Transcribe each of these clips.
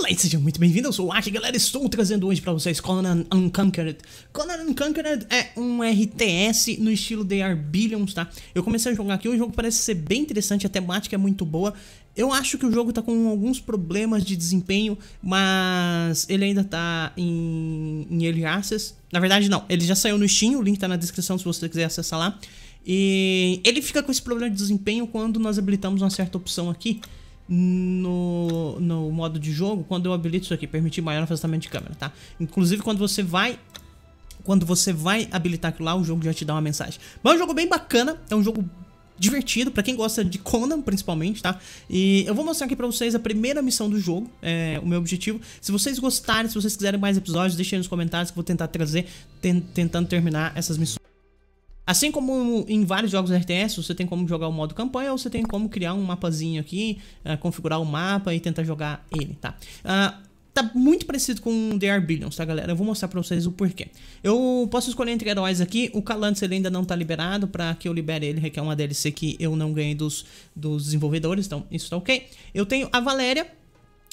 Olá e sejam muito bem-vindos, eu sou o Aki, galera, estou trazendo hoje para vocês Conan Unconquered. Conan Unconquered é um RTS no estilo The Are Billions, tá? Eu comecei a jogar aqui, o jogo parece ser bem interessante, a temática é muito boa. Eu acho que o jogo tá com alguns problemas de desempenho, mas ele ainda tá em, em Early Access. Na verdade não, ele já saiu no Steam, o link tá na descrição se você quiser acessar lá. E ele fica com esse problema de desempenho quando nós habilitamos uma certa opção aqui, no, no modo de jogo quando eu habilito isso aqui, permitir maior afastamento de câmera, tá? Inclusive quando você vai quando você vai habilitar aquilo lá, o jogo já te dá uma mensagem. Mas é um jogo bem bacana, é um jogo divertido para quem gosta de Conan principalmente, tá? E eu vou mostrar aqui para vocês a primeira missão do jogo, é o meu objetivo. Se vocês gostarem, se vocês quiserem mais episódios, deixem aí nos comentários que eu vou tentar trazer, ten tentando terminar essas missões. Assim como em vários jogos RTS, você tem como jogar o modo campanha ou você tem como criar um mapazinho aqui, uh, configurar o mapa e tentar jogar ele, tá? Uh, tá muito parecido com The Are Billions, tá galera? Eu vou mostrar pra vocês o porquê. Eu posso escolher entre heróis aqui, o Calantes ele ainda não tá liberado, pra que eu libere ele requer uma DLC que eu não ganhei dos, dos desenvolvedores, então isso tá ok. Eu tenho a Valéria,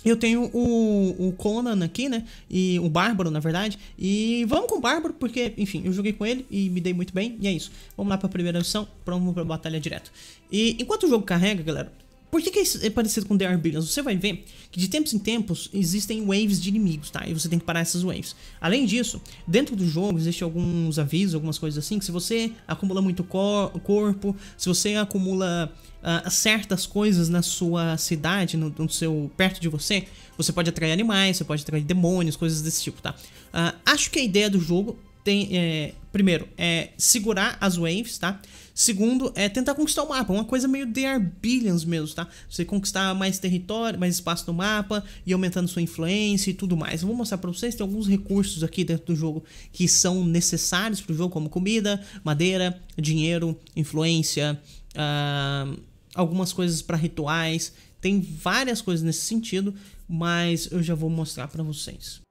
eu tenho o, o Conan aqui, né? E o Bárbaro, na verdade. E vamos com o Bárbaro, porque, enfim, eu joguei com ele e me dei muito bem. E é isso. Vamos lá pra primeira missão. pronto, Vamos pra batalha direto. E enquanto o jogo carrega, galera, por que, que é, é parecido com The Arbillions? Você vai ver que de tempos em tempos existem waves de inimigos, tá? E você tem que parar essas waves. Além disso, dentro do jogo existem alguns avisos, algumas coisas assim, que se você acumula muito cor corpo, se você acumula uh, certas coisas na sua cidade, no, no, seu perto de você, você pode atrair animais, você pode atrair demônios, coisas desse tipo, tá? Uh, acho que a ideia do jogo tem, é, primeiro, é segurar as waves, tá? Segundo, é tentar conquistar o mapa, uma coisa meio The Are Billions mesmo, tá? Você conquistar mais território, mais espaço no mapa e aumentando sua influência e tudo mais. Eu vou mostrar pra vocês, tem alguns recursos aqui dentro do jogo que são necessários pro jogo, como comida, madeira, dinheiro, influência, uh, algumas coisas para rituais. Tem várias coisas nesse sentido, mas eu já vou mostrar para vocês.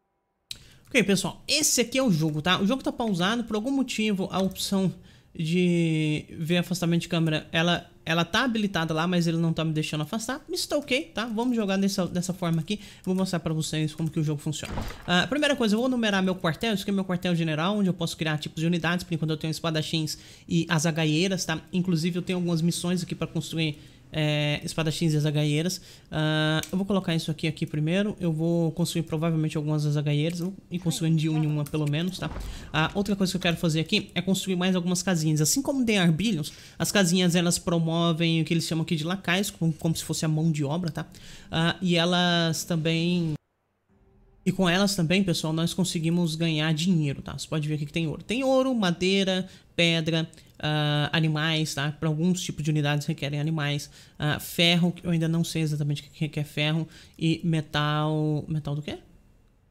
Ok, pessoal, esse aqui é o jogo, tá? O jogo tá pausado, por algum motivo a opção de ver afastamento de câmera, ela, ela tá habilitada lá, mas ele não tá me deixando afastar. Isso tá ok, tá? Vamos jogar dessa, dessa forma aqui. Vou mostrar pra vocês como que o jogo funciona. a uh, primeira coisa, eu vou numerar meu quartel. Isso aqui é meu quartel general, onde eu posso criar tipos de unidades. Por enquanto eu tenho espadachins e as agaieiras, tá? Inclusive eu tenho algumas missões aqui pra construir é, espadachins e zagaieiras. Uh, ah, eu vou colocar isso aqui aqui primeiro. Eu vou construir provavelmente algumas zagaieiras e construindo de uma em uma pelo menos, tá? Uh, outra coisa que eu quero fazer aqui é construir mais algumas casinhas. Assim como tem arbilhos, as casinhas elas promovem o que eles chamam aqui de lacais, como, como se fosse a mão de obra, tá? Uh, e elas também... E com elas também, pessoal, nós conseguimos ganhar dinheiro, tá? Você pode ver aqui que tem ouro. Tem ouro, madeira, pedra, uh, animais, tá? Para alguns tipos de unidades requerem animais, uh, ferro, que eu ainda não sei exatamente o que é ferro, e metal. Metal do quê?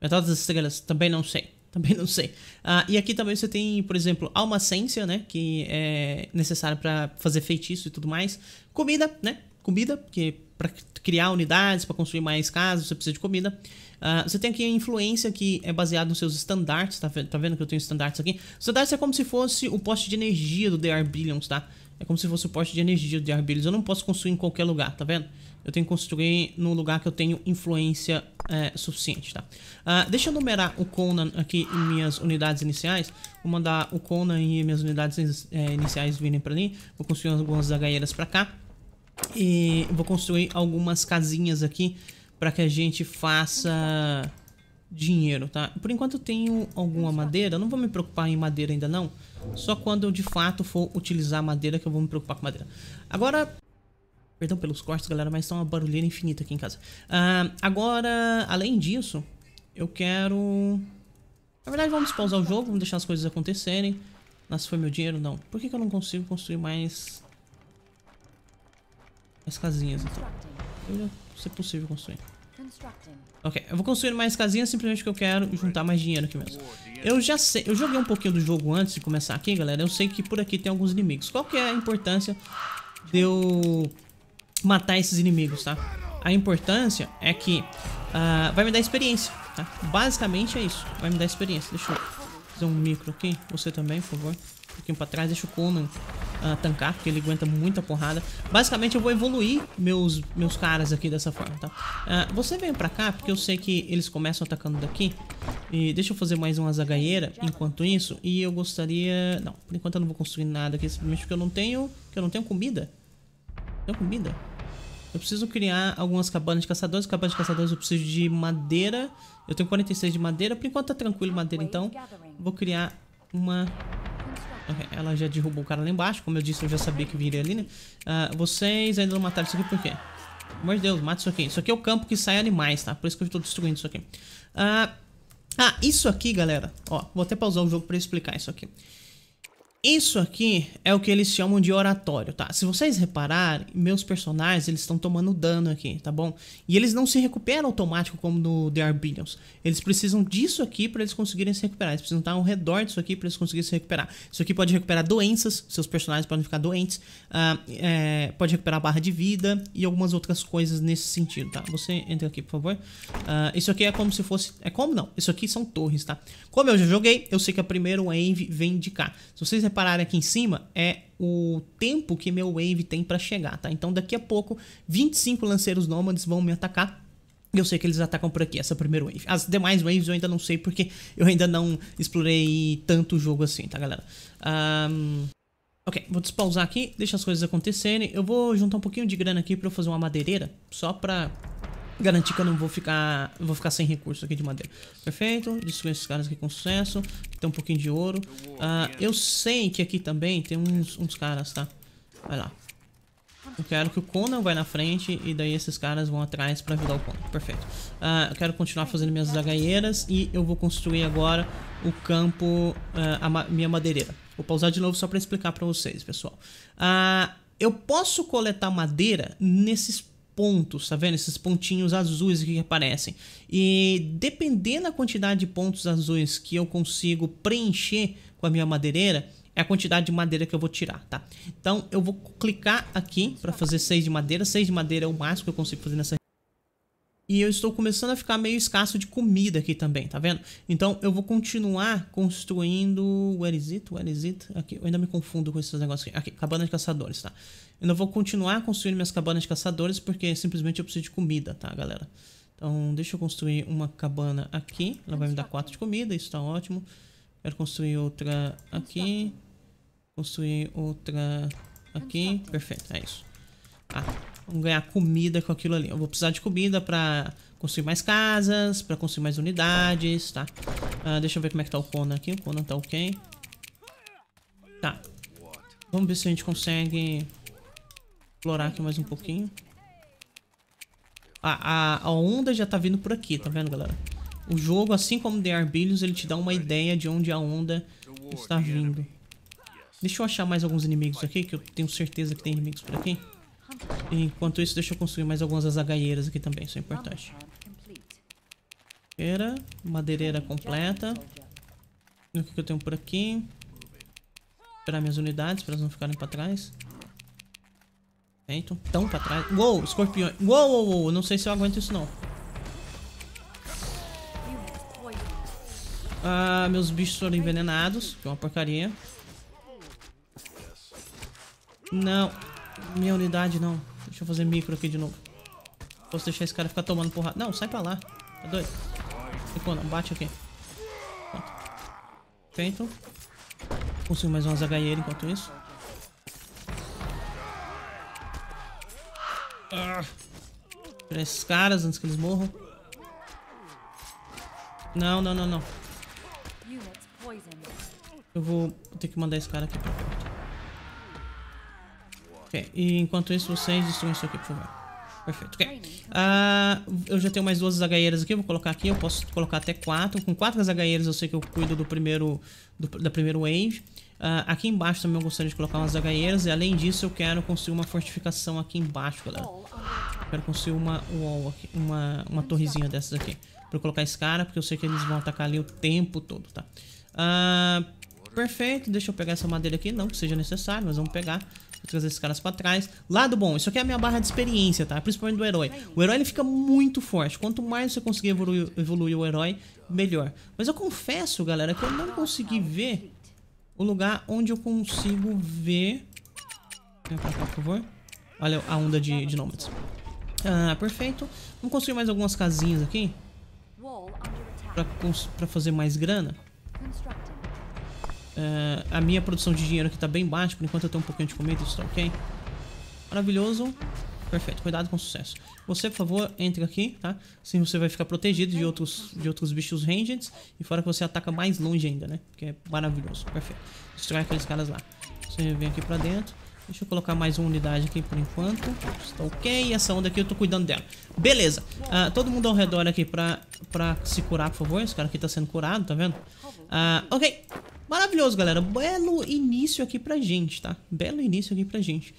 Metal das estrelas, também não sei. Também não sei. ah e aqui também você tem, por exemplo, alma essência né? Que é necessário para fazer feitiço e tudo mais. Comida, né? Comida, porque para criar unidades, para construir mais casas, você precisa de comida. Uh, você tem aqui a influência que é baseada nos seus estandartes, tá, tá vendo que eu tenho estandartes aqui? Estandartes é como se fosse o poste de energia do The Arbillions, tá? É como se fosse o poste de energia do The Arbillions. Eu não posso construir em qualquer lugar, tá vendo? Eu tenho que construir num lugar que eu tenho influência é, suficiente, tá? Uh, deixa eu numerar o Conan aqui em minhas unidades iniciais. Vou mandar o Conan e minhas unidades é, iniciais virem pra mim. Vou construir algumas zagueiras pra cá. E vou construir algumas casinhas aqui para que a gente faça dinheiro, tá? Por enquanto eu tenho alguma madeira, não vou me preocupar em madeira ainda não. Só quando eu de fato for utilizar madeira que eu vou me preocupar com madeira. Agora... Perdão pelos cortes, galera, mas tá uma barulheira infinita aqui em casa. Uh, agora, além disso, eu quero... Na verdade, vamos pausar o jogo, vamos deixar as coisas acontecerem. Nossa, foi meu dinheiro? Não. Por que, que eu não consigo construir mais as casinhas, então. Eu já, se possível, construir. Ok, eu vou construir mais casinhas simplesmente porque eu quero juntar mais dinheiro aqui mesmo. Eu já sei, eu joguei um pouquinho do jogo antes de começar aqui, galera. Eu sei que por aqui tem alguns inimigos. Qual que é a importância de eu matar esses inimigos, tá? A importância é que uh, vai me dar experiência, tá? Basicamente é isso, vai me dar experiência. Deixa eu fazer um micro aqui, você também, por favor. Um pouquinho pra trás, deixa o Conan uh, tancar, porque ele aguenta muita porrada. Basicamente eu vou evoluir meus, meus caras aqui dessa forma, tá? Uh, você vem pra cá, porque eu sei que eles começam atacando daqui. E deixa eu fazer mais uma zagaieira enquanto isso. E eu gostaria... Não, por enquanto eu não vou construir nada aqui, simplesmente porque eu não tenho... Porque eu não tenho comida. Tenho comida? Eu preciso criar algumas cabanas de caçadores. Cabanas de caçadores eu preciso de madeira. Eu tenho 46 de madeira. Por enquanto tá tranquilo madeira, então. Vou criar uma é, ela já derrubou o cara lá embaixo. Como eu disse, eu já sabia que viria ali, né? Uh, vocês ainda não mataram isso aqui por quê? Pelo amor de Deus, mata isso aqui. Isso aqui é o campo que sai animais, tá? Por isso que eu estou destruindo isso aqui. Uh, ah, isso aqui, galera. Ó, vou até pausar o jogo para explicar isso aqui. Isso aqui é o que eles chamam de oratório, tá? Se vocês repararem, meus personagens, eles estão tomando dano aqui, tá bom? E eles não se recuperam automático como no The Arbillions. Eles precisam disso aqui para eles conseguirem se recuperar. Eles precisam estar ao redor disso aqui para eles conseguirem se recuperar. Isso aqui pode recuperar doenças, seus personagens podem ficar doentes, uh, é, pode recuperar barra de vida e algumas outras coisas nesse sentido, tá? Você entra aqui, por favor. Uh, isso aqui é como se fosse... É como não? Isso aqui são torres, tá? Como eu já joguei, eu sei que a primeira wave vem de cá. Se vocês reparar aqui em cima é o tempo que meu wave tem para chegar, tá? Então daqui a pouco 25 lanceiros nômades vão me atacar eu sei que eles atacam por aqui, essa primeira wave. As demais waves eu ainda não sei porque eu ainda não explorei tanto o jogo assim, tá galera? Um, ok, vou despausar aqui, deixa as coisas acontecerem. Eu vou juntar um pouquinho de grana aqui pra eu fazer uma madeireira, só pra garantir que eu não vou ficar, vou ficar sem recurso aqui de madeira. Perfeito, destruir esses caras aqui com sucesso. tem um pouquinho de ouro. Ah, eu sei que aqui também tem uns, uns caras, tá? Vai lá. Eu quero que o Conan vai na frente e daí esses caras vão atrás pra ajudar o Conan. Perfeito. Ah, eu quero continuar fazendo minhas zagaieiras e eu vou construir agora o campo, ah, a ma minha madeireira. Vou pausar de novo só pra explicar pra vocês, pessoal. eu posso coletar madeira nesses pontos, tá vendo? Esses pontinhos azuis que aparecem. E dependendo da quantidade de pontos azuis que eu consigo preencher com a minha madeireira, é a quantidade de madeira que eu vou tirar, tá? Então eu vou clicar aqui para fazer 6 de madeira. 6 de madeira é o máximo que eu consigo fazer nessa e eu estou começando a ficar meio escasso de comida aqui também, tá vendo? Então eu vou continuar construindo... Where is it? Where is it? Aqui, eu ainda me confundo com esses negócios aqui. Aqui, cabana de caçadores, tá? Eu não vou continuar construindo minhas cabanas de caçadores porque simplesmente eu preciso de comida, tá, galera? Então deixa eu construir uma cabana aqui. Ela vai me dar quatro de comida, isso tá ótimo. Quero construir outra aqui. Construir outra aqui. Perfeito, é isso. Ah, vamos ganhar comida com aquilo ali. Eu vou precisar de comida pra construir mais casas, pra construir mais unidades, tá? Uh, deixa eu ver como é que tá o Conan aqui. O Conan tá ok. Tá. Vamos ver se a gente consegue explorar aqui mais um pouquinho. A, ah, a, a onda já tá vindo por aqui, tá vendo, galera? O jogo, assim como The Arbillions, ele te dá uma ideia de onde a onda está vindo. Deixa eu achar mais alguns inimigos aqui, que eu tenho certeza que tem inimigos por aqui. Enquanto isso, deixa eu construir mais algumas azagalheiras aqui também, isso é importante. Era madeireira completa. o que, eu tenho por aqui? Esperar minhas unidades para elas não ficarem para trás. Então, tão pra trás. Uou, escorpião. Uou, uou, uou, não sei se eu aguento isso não. Ah, meus bichos foram envenenados, que é uma porcaria. Não. Minha unidade não. Deixa eu fazer micro aqui de novo. Posso deixar esse cara ficar tomando porrada. Não, sai pra lá. Tá doido? Ficou não, bate aqui. Pronto. Feito. Consigo mais umas HE enquanto isso. Ah. Tirar esses caras antes que eles morram. Não, não, não, não. Eu vou ter que mandar esse cara aqui pra cá e enquanto isso vocês destruem isso aqui, por favor. Perfeito, ok. Uh, eu já tenho mais duas zagueiras aqui, vou colocar aqui, eu posso colocar até quatro. Com quatro zagueiras eu sei que eu cuido do primeiro, do, da primeira wave. Uh, aqui embaixo também eu gostaria de colocar umas zagueiras e além disso eu quero construir uma fortificação aqui embaixo, galera. quero construir uma wall aqui, uma, uma torrezinha dessas aqui. Pra eu colocar esse cara, porque eu sei que eles vão atacar ali o tempo todo, tá? Uh, Perfeito, deixa eu pegar essa madeira aqui, não que seja necessário, mas vamos pegar Vou trazer esses caras pra trás Lado bom, isso aqui é a minha barra de experiência, tá? Principalmente do herói O herói ele fica muito forte Quanto mais você conseguir evoluir, evoluir o herói, melhor Mas eu confesso, galera, que eu não consegui ver O lugar onde eu consigo ver Vem cá, por favor Olha a onda de, de nômades Ah, perfeito Vamos construir mais algumas casinhas aqui Pra, pra fazer mais grana Uh, a minha produção de dinheiro aqui tá bem baixa, por enquanto eu tenho um pouquinho de comida, isso tá ok. Maravilhoso. Perfeito, cuidado com o sucesso. Você, por favor, entre aqui, tá? Assim você vai ficar protegido de outros, de outros bichos rangers. E fora que você ataca mais longe ainda, né? Que é maravilhoso, perfeito. Destrói aqueles caras lá. Você vem aqui pra dentro. Deixa eu colocar mais uma unidade aqui por enquanto. Está ok. Essa onda aqui eu tô cuidando dela. Beleza. Uh, todo mundo ao redor aqui pra, pra se curar, por favor. Esse cara aqui tá sendo curado, tá vendo? Uh, ok. Maravilhoso, galera. Belo início aqui pra gente, tá? Belo início aqui pra gente.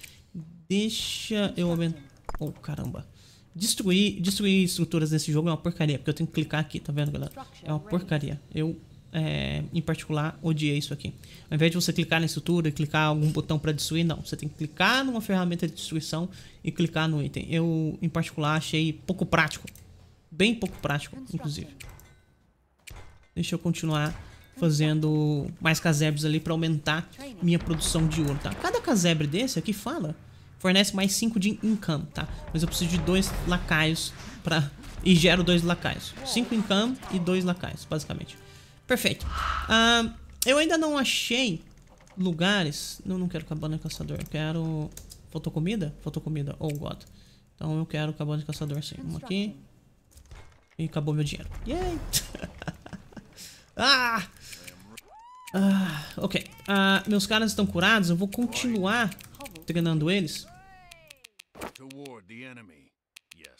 Deixa eu aumentar... Oh, caramba. Destruir, destruir estruturas nesse jogo é uma porcaria, porque eu tenho que clicar aqui, tá vendo, galera? É uma porcaria. Eu, é, em particular, odiei isso aqui. Ao invés de você clicar na estrutura e clicar algum botão pra destruir, não. Você tem que clicar numa ferramenta de destruição e clicar no item. Eu, em particular, achei pouco prático. Bem pouco prático, inclusive. Deixa eu continuar fazendo mais casebres ali para aumentar minha produção de ouro, tá? Cada casebre desse aqui fala fornece mais 5 de income, tá? Mas eu preciso de dois lacaios para e gero dois lacaios. 5 income e dois lacaios, basicamente. Perfeito. Uh, eu ainda não achei lugares... Não, não quero cabana né, caçador. Eu quero... Faltou comida? Faltou comida. Oh, God. Então eu quero cabana de caçador, sim. Uma aqui. E acabou meu dinheiro. Yay! ah! Ah, ok. Ah, meus caras estão curados. Eu vou continuar treinando eles.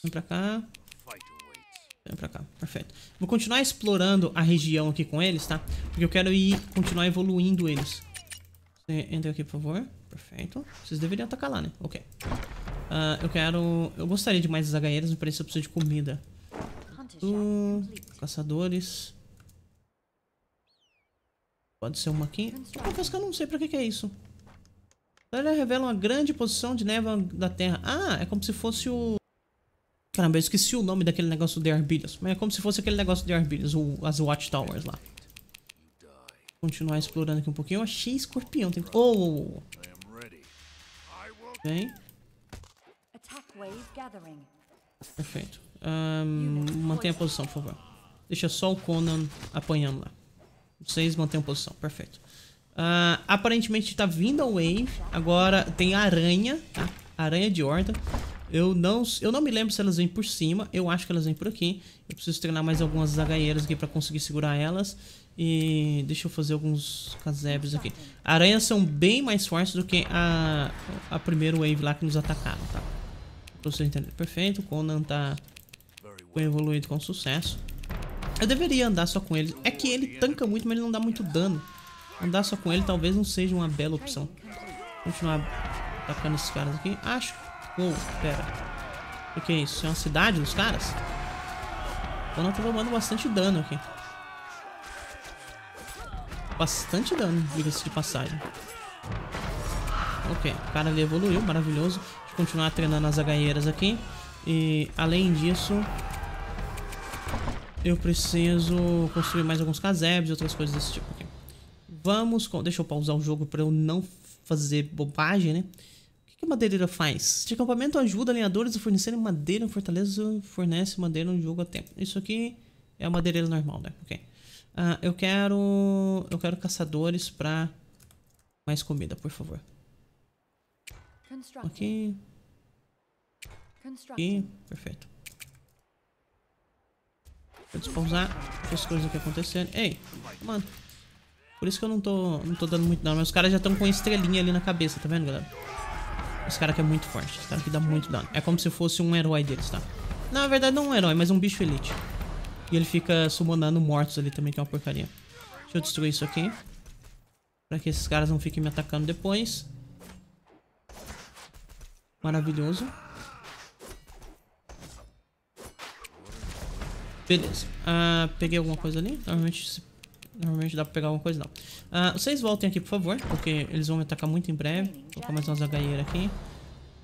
Vem pra cá. Vem pra cá, perfeito. Vou continuar explorando a região aqui com eles, tá? Porque eu quero ir continuar evoluindo eles. Você entra aqui, por favor. Perfeito. Vocês deveriam atacar lá, né? Ok. Uh, eu quero... Eu gostaria de mais zaganheiras, me parece que eu preciso de comida. Uh, caçadores. Pode ser uma aqui. Eu confesso que eu não sei pra que, que é isso. Ela revela uma grande posição de névoa da Terra. Ah, é como se fosse o... Caramba, eu esqueci o nome daquele negócio de arbilhas. Mas é como se fosse aquele negócio de arbilhas, o, as Watchtowers lá. Continuar explorando aqui um pouquinho. Eu achei escorpião. Tem... Oh, oh. Vem. Perfeito. Um, mantenha a posição, por favor. Deixa só o Conan apanhando lá. Vocês mantêm a posição, perfeito. Uh, aparentemente tá vindo a Wave. Agora tem a aranha, tá? Aranha de horda. Eu não, eu não me lembro se elas vêm por cima. Eu acho que elas vêm por aqui. Eu preciso treinar mais algumas zagueiras aqui pra conseguir segurar elas. E deixa eu fazer alguns casebres aqui. Aranhas são bem mais fortes do que a, a primeira Wave lá que nos atacaram, tá? Pra vocês entenderem. Perfeito. O Conan tá evoluindo evoluído com sucesso. Eu deveria andar só com ele. É que ele tanca muito, mas ele não dá muito dano. Andar só com ele talvez não seja uma bela opção. Continuar atacando esses caras aqui. Acho. Oh, pera. O que é isso? É uma cidade dos caras? Então não tô tomando bastante dano aqui. Bastante dano, diga-se de passagem. Ok, o cara ali evoluiu, maravilhoso. Deixa eu continuar treinando as agaeiras aqui. E além disso, eu preciso construir mais alguns casebres e outras coisas desse tipo aqui. Vamos... Com... Deixa eu pausar o jogo para eu não fazer bobagem, né? O que a madeireira faz? De acampamento ajuda alinhadores a fornecerem madeira. Fortaleza fornece madeira no jogo a tempo. Isso aqui é a madeireira normal, né? Ok. Ah, eu quero... Eu quero caçadores para mais comida, por favor. Aqui. Aqui. Perfeito. Eu despausar, as coisas que acontecendo. Ei, mano. Por isso que eu não tô, não tô dando muito dano. Mas os caras já estão com estrelinha ali na cabeça, tá vendo, galera? Esse cara aqui é muito forte. Esse cara aqui dá muito dano. É como se fosse um herói deles, tá? Na verdade, não é um herói, mas é um bicho elite. E ele fica summonando mortos ali também, que é uma porcaria. Deixa eu destruir isso aqui. Pra que esses caras não fiquem me atacando depois. Maravilhoso. Beleza. Uh, peguei alguma coisa ali? Normalmente, normalmente dá pra pegar alguma coisa, não. Uh, vocês voltem aqui, por favor, porque eles vão me atacar muito em breve. Vou colocar mais umas HIR aqui.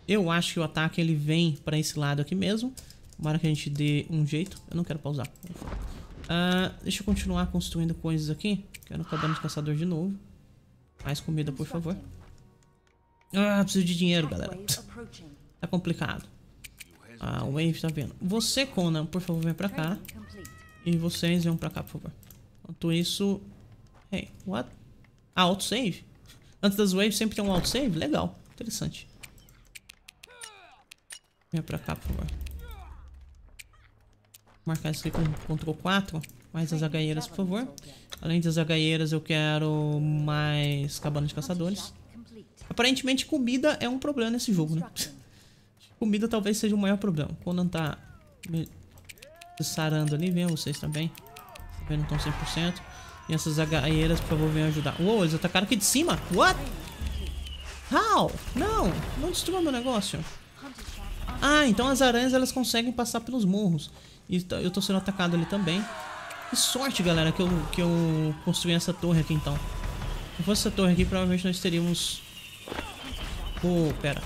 Eu acho que o ataque ele vem pra esse lado aqui mesmo. Tomara que a gente dê um jeito. Eu não quero pausar. Uh, deixa eu continuar construindo coisas aqui. Quero acabar nos caçadores de novo. Mais comida, por favor. Ah, preciso de dinheiro, galera. Tá complicado. A ah, Wave tá vendo. Você, Conan, por favor, vem pra cá. E vocês vão pra cá, por favor. Enquanto isso... Hey, what? Ah, autosave? Antes das waves sempre tem um autosave? Legal, interessante. Vem pra cá, por favor. marcar isso aqui com Ctrl 4. Mais as agaieiras, por favor. Além das agaieiras, eu quero mais cabana de caçadores. Aparentemente, comida é um problema nesse jogo, né? Comida talvez seja o maior problema. Quando tá sarando ali, vem vocês também. não estão 100%. E essas agaeiras, por favor, venham ajudar. Uou, eles atacaram aqui de cima. What? How? Não, não destrua meu negócio. Ah, então as aranhas, elas conseguem passar pelos morros. E eu tô sendo atacado ali também. Que sorte, galera, que eu, que eu construí essa torre aqui, então. Se fosse essa torre aqui, provavelmente nós teríamos... Pô, oh, pera.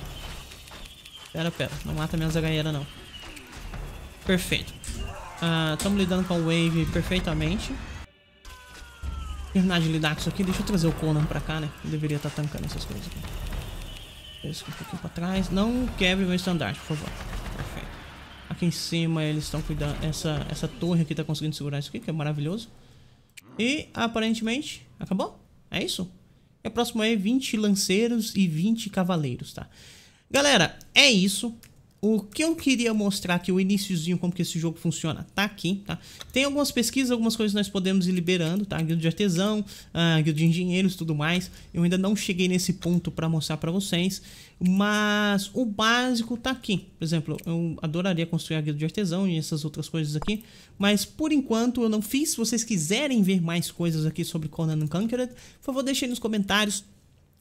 Pera, pera. Não mata minha zaganheira, não. Perfeito. Estamos ah, lidando com a Wave perfeitamente. Terminar de lidar com isso aqui. Deixa eu trazer o Conan pra cá, né? Eu deveria estar tá tancando essas coisas aqui. Esse aqui um pouquinho pra trás. Não quebre meu estandarte, por favor. Perfeito. Aqui em cima eles estão cuidando... Essa, essa torre aqui tá conseguindo segurar isso aqui, que é maravilhoso. E, aparentemente, acabou? É isso? E a próxima é 20 lanceiros e 20 cavaleiros, tá? Galera, é isso. O que eu queria mostrar aqui, o iníciozinho, como que esse jogo funciona, tá aqui, tá? Tem algumas pesquisas, algumas coisas que nós podemos ir liberando, tá? Guilda de artesão, uh, guilda de engenheiros tudo mais. Eu ainda não cheguei nesse ponto para mostrar para vocês, mas o básico tá aqui. Por exemplo, eu adoraria construir a guilda de artesão e essas outras coisas aqui, mas por enquanto eu não fiz. Se vocês quiserem ver mais coisas aqui sobre Conan Conquered, por favor, deixem nos comentários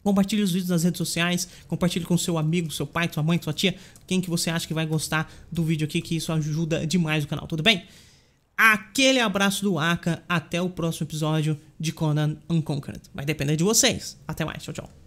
Compartilhe os vídeos nas redes sociais, compartilhe com seu amigo, seu pai, sua mãe, sua tia, quem que você acha que vai gostar do vídeo aqui, que isso ajuda demais o canal, tudo bem? Aquele abraço do Aka, até o próximo episódio de Conan Unconquered. Vai depender de vocês. Até mais, tchau, tchau.